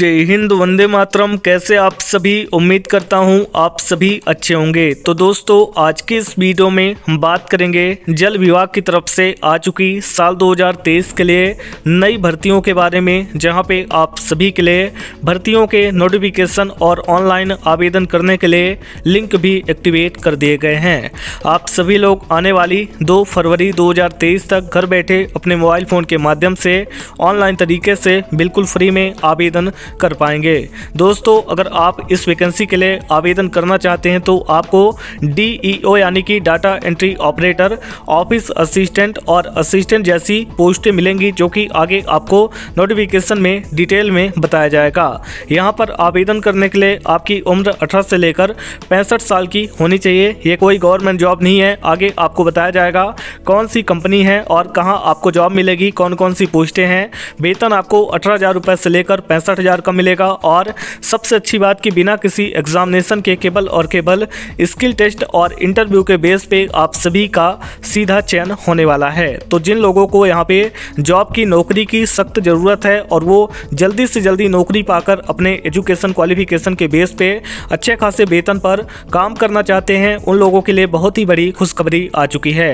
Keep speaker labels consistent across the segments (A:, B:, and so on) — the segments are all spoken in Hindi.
A: जय हिंद वंदे मातरम कैसे आप सभी उम्मीद करता हूं आप सभी अच्छे होंगे तो दोस्तों आज के इस वीडियो में हम बात करेंगे जल विभाग की तरफ से आ चुकी साल 2023 के लिए नई भर्तियों के बारे में जहां पे आप सभी के लिए भर्तियों के नोटिफिकेशन और ऑनलाइन आवेदन करने के लिए लिंक भी एक्टिवेट कर दिए गए हैं आप सभी लोग आने वाली दो फरवरी दो तक घर बैठे अपने मोबाइल फ़ोन के माध्यम से ऑनलाइन तरीके से बिल्कुल फ्री में आवेदन कर पाएंगे दोस्तों अगर आप इस वैकेंसी के लिए आवेदन करना चाहते हैं तो आपको डी e यानी कि data entry operator office assistant और असिस्टेंट जैसी पोस्टें मिलेंगी जो कि आगे आपको नोटिफिकेशन में डिटेल में बताया जाएगा यहाँ पर आवेदन करने के लिए आपकी उम्र अठारह से लेकर पैंसठ साल की होनी चाहिए ये कोई गवर्नमेंट जॉब नहीं है आगे आपको बताया जाएगा कौन सी कंपनी है और कहाँ आपको जॉब मिलेगी कौन कौन सी पोस्टें हैं वेतन आपको अठारह हज़ार रुपये से लेकर पैंसठ हज़ार का मिलेगा और सबसे अच्छी बात कि बिना किसी एग्ज़ामिनेशन के केवल और केवल स्किल टेस्ट और इंटरव्यू के बेस पे आप सभी का सीधा चयन होने वाला है तो जिन लोगों को यहाँ पे जॉब की नौकरी की सख्त ज़रूरत है और वो जल्दी से जल्दी नौकरी पाकर अपने एजुकेशन क्वालिफिकेशन के बेस पे अच्छे खासे वेतन पर काम करना चाहते हैं उन लोगों के लिए बहुत ही बड़ी खुशखबरी आ चुकी है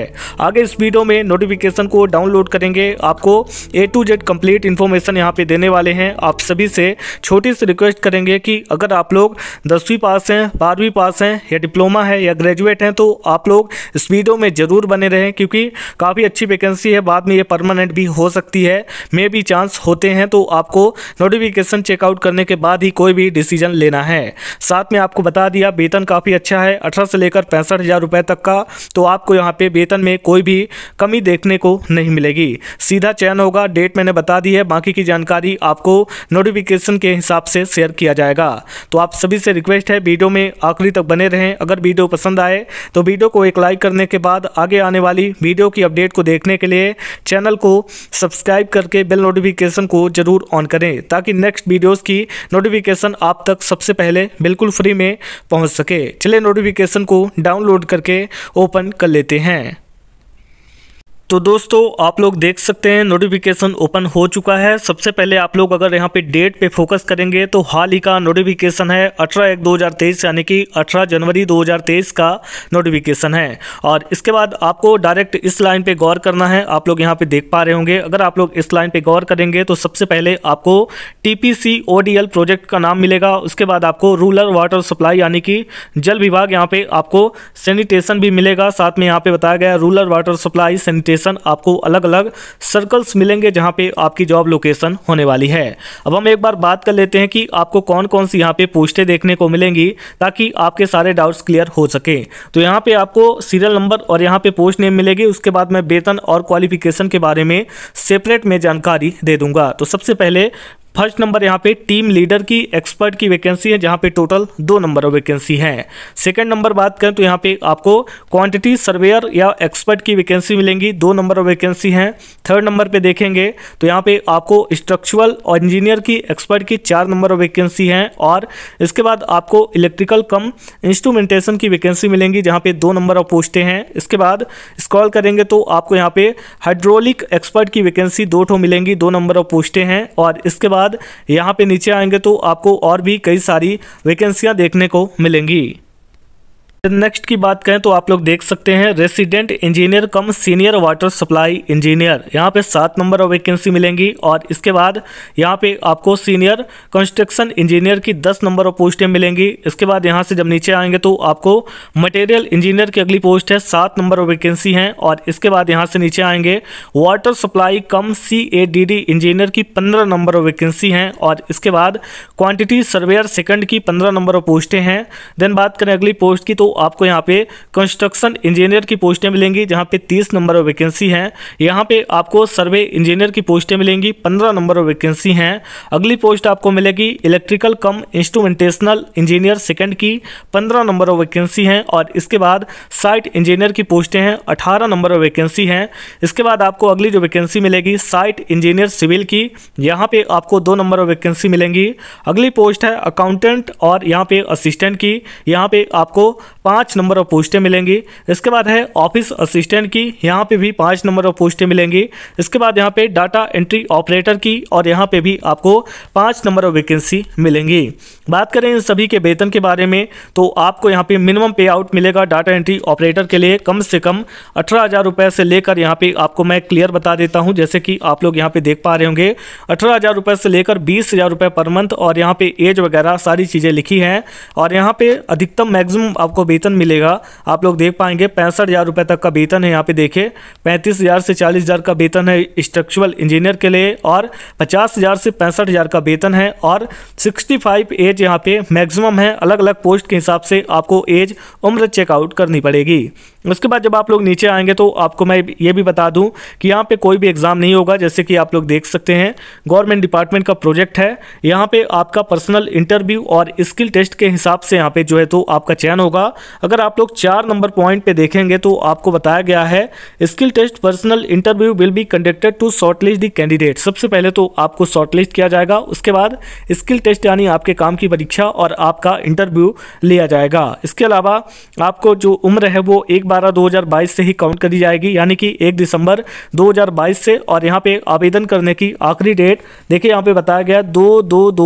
A: आगे इस वीडियो में नोटिफिकेशन को डाउनलोड करेंगे आपको A to Z complete information यहाँ पे देने वाले हैं आप सभी से छोटी सी रिक्वेस्ट करेंगे कि अगर आप लोग दसवीं पास हैं बारहवीं पास हैं या डिप्लोमा है या ग्रेजुएट हैं तो आप लोग इस वीडियो में ज़रूर बने रहें क्योंकि काफ़ी अच्छी वैकेंसी है बाद में ये परमानेंट भी हो सकती है मे भी चांस होते हैं तो आपको नोटिफिकेशन चेकआउट करने के बाद ही कोई भी डिसीजन लेना है साथ में आपको बता दिया वेतन काफ़ी अच्छा है अठारह से लेकर पैंसठ हज़ार रुपये तक का तो आपको यहाँ पे वेतन में कोई भी कमी देखने को नहीं मिलेगी सीधा चयन होगा डेट मैंने बता दी है बाकी की जानकारी आपको नोटिफिकेशन नोटिफिकेशन के हिसाब से शेयर किया जाएगा तो आप सभी से रिक्वेस्ट है वीडियो में आखिरी तक बने रहें अगर वीडियो पसंद आए तो वीडियो को एक लाइक करने के बाद आगे आने वाली वीडियो की अपडेट को देखने के लिए चैनल को सब्सक्राइब करके बेल नोटिफिकेशन को जरूर ऑन करें ताकि नेक्स्ट वीडियोज़ की नोटिफिकेशन आप तक सबसे पहले बिल्कुल फ्री में पहुँच सके चले नोटिफिकेशन को डाउनलोड करके ओपन कर लेते हैं तो दोस्तों आप लोग देख सकते हैं नोटिफिकेशन ओपन हो चुका है सबसे पहले आप लोग अगर यहाँ पे डेट पे फोकस करेंगे तो हाल ही का नोटिफिकेशन है 18 एक 2023 यानी कि 18 जनवरी 2023 का नोटिफिकेशन है और इसके बाद आपको डायरेक्ट इस लाइन पे गौर करना है आप लोग यहाँ पे देख पा रहे होंगे अगर आप लोग इस लाइन पर गौर करेंगे तो सबसे पहले आपको टी पी प्रोजेक्ट का नाम मिलेगा उसके बाद आपको रूरल वाटर सप्लाई यानी कि जल विभाग यहाँ पर आपको सैनिटेशन भी मिलेगा साथ में यहाँ पर बताया गया rural water supply sanitation location आपको अलग अलग सर्कल्स मिलेंगे जहां पे आपकी जॉब लोकेशन होने वाली है अब हम एक बार बात कर लेते हैं कि आपको कौन कौन सी यहाँ पे पोस्टें देखने को मिलेंगी ताकि आपके सारे डाउट्स क्लियर हो सके तो यहाँ पे आपको सीरियल नंबर और यहाँ पे पोस्ट नेम मिलेगी उसके बाद मैं वेतन और क्वालिफिकेशन के बारे में सेपरेट में जानकारी दे दूंगा तो सबसे पहले फर्स्ट नंबर यहाँ पे टीम लीडर की एक्सपर्ट की वैकेंसी है जहाँ पे टोटल दो नंबर ऑफ वैकेंसी हैं सेकंड नंबर बात करें तो यहाँ पे आपको क्वांटिटी सर्वेयर या एक्सपर्ट की वैकेंसी मिलेंगी दो नंबर ऑफ वैकेंसी हैं थर्ड नंबर पे देखेंगे तो यहाँ पे आपको स्ट्रक्चुरल और इंजीनियर की एक्सपर्ट की चार नंबर ऑफ वैकेंसी हैं और इसके बाद आपको इलेक्ट्रिकल कम इंस्ट्रूमेंटेशन की वैकेंसी मिलेंगी जहाँ पे दो नंबर ऑफ पोस्टें हैं इसके बाद स्कॉल करेंगे तो आपको यहाँ पे हाइड्रोलिक एक्सपर्ट की वैकेंसी दो ठो मिलेंगी दो नंबर ऑफ पोस्टें हैं और इसके बाद बाद यहाँ पे नीचे आएंगे तो आपको और भी कई सारी वैकेंसियाँ देखने को मिलेंगी नेक्स्ट की बात करें तो आप लोग देख सकते हैं resident engineer cum senior water supply engineer यहाँ पे सात नंबर वैकेंसी मिलेंगी और इसके बाद यहाँ पे आपको सीनियर कंस्ट्रक्शन इंजीनियर की दस नंबर पोस्टें मिलेंगी इसके बाद यहाँ से जब नीचे आएंगे तो आपको मटेरियल इंजीनियर की अगली पोस्ट है सात नंबर वैकेंसी हैं और इसके बाद यहाँ से नीचे आएंगे water supply cum C engineer की पंद्रह नंबर वैकेंसी हैं और इसके बाद क्वान्टिटी सर्वेयर सेकेंड की पंद्रह नंबर पोस्टें हैं देन बात करें अगली पोस्ट की तो आपको यहाँ पे कंस्ट्रक्शन इंजीनियर की पोस्टें मिलेंगी जहाँ पे तीस नंबर ऑफ वैकेंसी हैं यहाँ पे आपको सर्वे इंजीनियर की पोस्टें मिलेंगी पंद्रह नंबर वैकेंसी हैं अगली पोस्ट आपको मिलेगी electrical cum instrumentational engineer second की पंद्रह नंबर वैकेंसी हैं और इसके बाद साइट इंजीनियर की पोस्टें हैं अठारह नंबर ऑफ वैकेंसी हैं इसके बाद आपको अगली जो वैकेंसी मिलेगी साइट इंजीनियर सिविल की यहाँ पर आपको दो नंबर ऑफ वैकेंसी मिलेंगी अगली पोस्ट है अकाउंटेंट और यहाँ पे असिस्टेंट की यहाँ पे आपको पाँच नंबर ऑफ पोस्टें मिलेंगी इसके बाद है ऑफिस असिस्टेंट की यहाँ पे भी पाँच नंबर ऑफ पोस्टें मिलेंगी इसके बाद यहाँ पे डाटा एंट्री ऑपरेटर की और यहाँ पे भी आपको पाँच नंबर ऑफ वैकेंसी मिलेंगी बात करें इन सभी के वेतन के बारे में तो आपको यहाँ पे मिनिमम पे आउट मिलेगा डाटा एंट्री ऑपरेटर के लिए कम से कम अठारह हज़ार से लेकर यहाँ पे आपको मैं क्लियर बता देता हूँ जैसे कि आप लोग यहाँ पे देख पा रहे होंगे अठारह हज़ार से लेकर बीस हज़ार पर मंथ और यहाँ पे एज वगैरह सारी चीज़ें लिखी हैं और यहाँ पे अधिकतम मैक्सिमम आपको वेतन मिलेगा आप लोग देख पाएंगे पैंसठ हज़ार रुपये तक का वेतन है यहाँ पे देखिए पैंतीस हज़ार से चालीस हज़ार का वेतन है स्ट्रक्चरल इंजीनियर के लिए और पचास हज़ार से पैंसठ हज़ार का वेतन है और सिक्सटी फाइव एज यहाँ पे मैक्सिमम है अलग अलग पोस्ट के हिसाब से आपको एज उम्र चेकआउट करनी पड़ेगी उसके बाद जब आप लोग नीचे आएंगे तो आपको मैं ये भी बता दूं कि यहाँ पे कोई भी एग्ज़ाम नहीं होगा जैसे कि आप लोग देख सकते हैं गवर्नमेंट डिपार्टमेंट का प्रोजेक्ट है यहाँ पे आपका पर्सनल इंटरव्यू और स्किल टेस्ट के हिसाब से यहाँ पे जो है तो आपका चयन होगा अगर आप लोग चार नंबर पॉइंट पे देखेंगे तो आपको बताया गया है skill test personal interview will be conducted to shortlist the candidate सबसे पहले तो आपको शॉर्टलिस्ट किया जाएगा उसके बाद स्किल टेस्ट यानी आपके काम की परीक्षा और आपका इंटरव्यू लिया जाएगा इसके अलावा आपको जो उम्र है वो एक बारह दो से ही काउंट करी जाएगी यानी कि एक दिसंबर दो से और यहाँ पे आवेदन करने की आखिरी डेट देखिए यहाँ पे बताया गया दो दो दो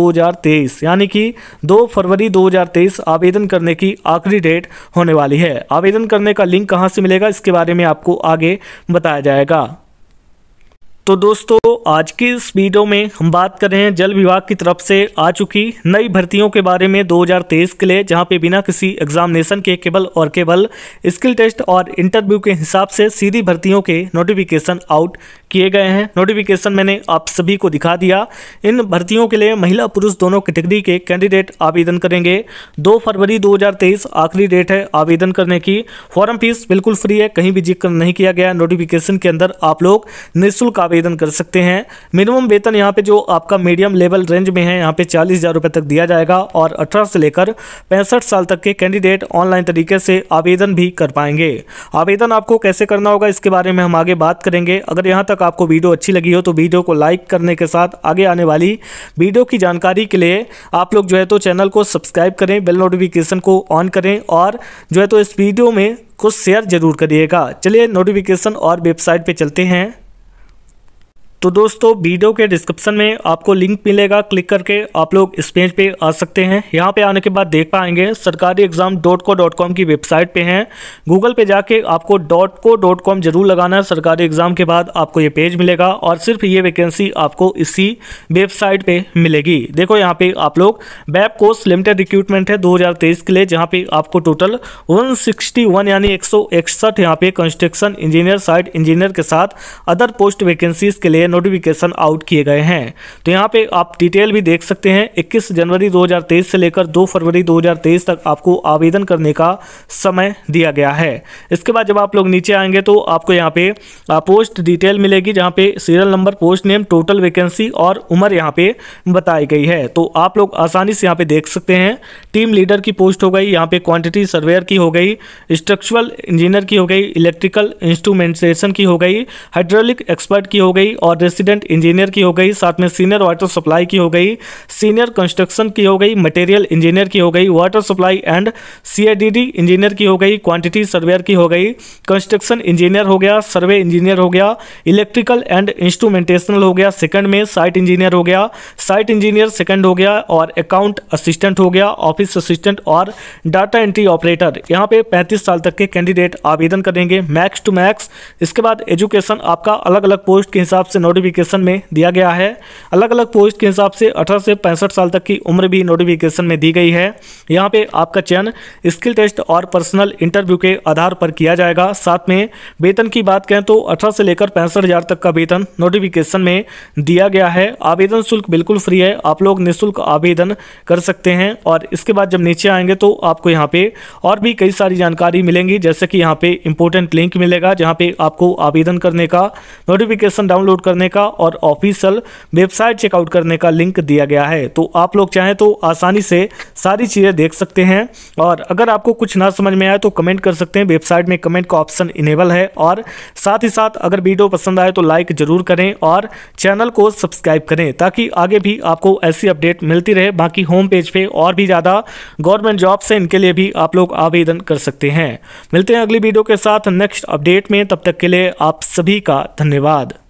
A: यानी कि दो फरवरी दो आवेदन करने की आखिरी डेट अपडेट होने वाली है आवेदन करने का लिंक कहाँ से मिलेगा इसके बारे में आपको आगे बताया जाएगा तो दोस्तों आज की इस वीडियो में हम बात कर रहे हैं जल विभाग की तरफ से आ चुकी नई भर्तियों के बारे में 2023 के लिए जहां पे बिना किसी एग्जामिनेशन के केवल और केवल स्किल टेस्ट और इंटरव्यू के हिसाब से सीधी भर्तियों के नोटिफिकेशन आउट किए गए हैं नोटिफिकेशन मैंने आप सभी को दिखा दिया इन भर्तियों के लिए महिला पुरुष दोनों कैटेगरी के कैंडिडेट आवेदन करेंगे दो फरवरी दो आखिरी डेट है आवेदन करने की फॉर्म फीस बिल्कुल फ्री है कहीं भी जिक्र नहीं किया गया नोटिफिकेशन के अंदर आप लोग निःशुल्क आवेदन कर सकते हैं मिनिमम वेतन यहाँ पे जो आपका मीडियम लेवल रेंज में है यहाँ पे चालीस हज़ार रुपये तक दिया जाएगा और अठारह से लेकर पैंसठ साल तक के कैंडिडेट ऑनलाइन तरीके से आवेदन भी कर पाएंगे आवेदन आपको कैसे करना होगा इसके बारे में हम आगे बात करेंगे अगर यहाँ तक आपको वीडियो अच्छी लगी हो तो वीडियो को लाइक करने के साथ आगे आने वाली वीडियो की जानकारी के लिए आप लोग जो है तो चैनल को सब्सक्राइब करें बेल नोटिफिकेशन को ऑन करें और जो है तो इस वीडियो में को शेयर जरूर करिएगा चलिए नोटिफिकेशन और वेबसाइट पे चलते हैं तो दोस्तों वीडियो के डिस्क्रिप्शन में आपको लिंक मिलेगा क्लिक करके आप लोग इस पेज पे आ सकते हैं यहाँ पे आने के बाद देख पाएंगे Sarkari exam dot co dot com की वेबसाइट पे हैं गूगल पे जाके आपको डॉट को डॉट कॉम जरूर लगाना है सरकारी एग्जाम के बाद आपको ये पेज मिलेगा और सिर्फ ये वैकेंसी आपको इसी वेबसाइट पर मिलेगी देखो यहाँ पे आप लोग बैप कोर्स लिमिटेड रिक्रूटमेंट है दो के लिए जहाँ पे आपको टोटल वन यानी एक सौ पे कंस्ट्रक्शन इंजीनियर साइड इंजीनियर के साथ अदर पोस्ट वैकेंसीज के लिए नोटिफिकेशन आउट किए गए हैं तो यहाँ पे आप डिटेल भी देख सकते हैं 21 जनवरी 2023 से लेकर 2 फरवरी 2023 तक आपको आवेदन करने का समय दिया गया है इसके बाद जब आप लोग नीचे आएंगे तो आपको यहाँ पे पोस्ट डिटेल मिलेगी जहाँ पे serial number post name total vacancy और उम्र यहाँ पे बताई गई है तो आप लोग आसानी से यहाँ पे देख सकते हैं टीम लीडर की पोस्ट हो गई यहाँ पे क्वान्टिटी सर्वेयर की हो गई स्ट्रक्चुरल इंजीनियर की हो गई इलेक्ट्रिकल इंस्ट्रूमेंटेशन की हो गई हाइड्रोलिक एक्सपर्ट की हो गई और रेसिडेंट इंजीनियर की हो गई साथ में सीनियर वाटर सप्लाई की हो गई सीनियर कंस्ट्रक्शन की हो गई मटेरियल इंजीनियर की हो गई water supply and C engineer की हो गई क्वांटिटी सर्वेयर की हो गई कंस्ट्रक्शन इंजीनियर हो गया सर्वे इंजीनियर हो गया इलेक्ट्रिकल एंड इंस्ट्रूमेंटेशनल हो गया सेकंड में साइट इंजीनियर हो गया साइट इंजीनियर सेकंड हो गया और अकाउंट असिस्टेंट हो गया ऑफिस असिस्टेंट और डाटा एंट्री ऑपरेटर यहाँ पे 35 साल तक के कैंडिडेट आवेदन करेंगे मैक्स टू मैक्स इसके बाद एजुकेशन आपका अलग अलग पोस्ट के हिसाब से नोट नोटिफिकेशन में दिया गया है अलग अलग पोस्ट के हिसाब से अठारह से पैंसठ साल तक की उम्र भी नोटिफिकेशन में दी गई है यहाँ पे आपका चयन स्किल टेस्ट और पर्सनल इंटरव्यू के आधार पर किया जाएगा साथ में वेतन की बात करें तो अठारह से लेकर पैंसठ हज़ार तक का वेतन नोटिफिकेशन में दिया गया है आवेदन शुल्क बिल्कुल फ्री है आप लोग निःशुल्क आवेदन कर सकते हैं और इसके बाद जब नीचे आएंगे तो आपको यहाँ पे और भी कई सारी जानकारी मिलेंगी जैसे कि यहाँ पे इंपॉर्टेंट लिंक मिलेगा जहाँ पे आपको आवेदन करने का नोटिफिकेशन डाउनलोड कर करने का और ऑफिशियल वेबसाइट चेकआउट करने का लिंक दिया गया है तो आप लोग चाहें तो आसानी से सारी चीज़ें देख सकते हैं और अगर आपको कुछ ना समझ में आए तो कमेंट कर सकते हैं वेबसाइट में कमेंट का ऑप्शन इनेबल है और साथ ही साथ अगर वीडियो पसंद आए तो लाइक ज़रूर करें और चैनल को सब्सक्राइब करें ताकि आगे भी आपको ऐसी अपडेट मिलती रहे बाकी होम पेज पे और भी ज़्यादा गवर्नमेंट जॉब्स हैं इनके लिए भी आप लोग आवेदन कर सकते हैं मिलते हैं अगली वीडियो के साथ नेक्स्ट अपडेट में तब तक के लिए आप सभी का धन्यवाद